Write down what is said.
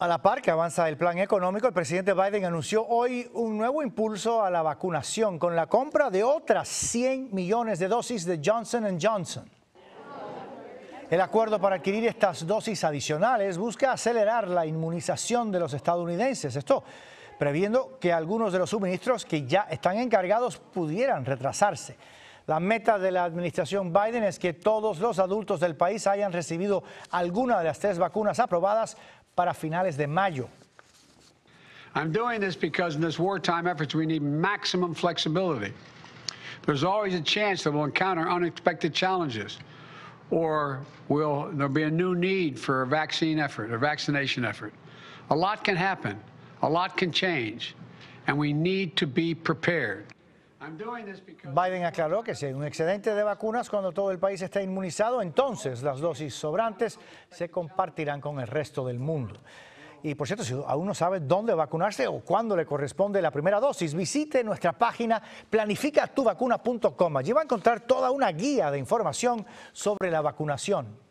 A la par que avanza el plan económico, el presidente Biden anunció hoy un nuevo impulso a la vacunación con la compra de otras 100 millones de dosis de Johnson Johnson. El acuerdo para adquirir estas dosis adicionales busca acelerar la inmunización de los estadounidenses. Esto previendo que algunos de los suministros que ya están encargados pudieran retrasarse. La meta de la administración Biden es que todos los adultos del país hayan recibido alguna de las tres vacunas aprobadas para finales de mayo. I'm doing this because in this wartime efforts we need maximum flexibility. There's always a chance that we'll encounter unexpected challenges or will there'll be a new need for a vaccine effort, a vaccination effort. A lot can happen, a lot can change, and we need to be prepared. Biden aclaró que si hay un excedente de vacunas cuando todo el país está inmunizado, entonces las dosis sobrantes se compartirán con el resto del mundo. Y por cierto, si aún no sabe dónde vacunarse o cuándo le corresponde la primera dosis, visite nuestra página planificatuvacuna.com. Allí va a encontrar toda una guía de información sobre la vacunación.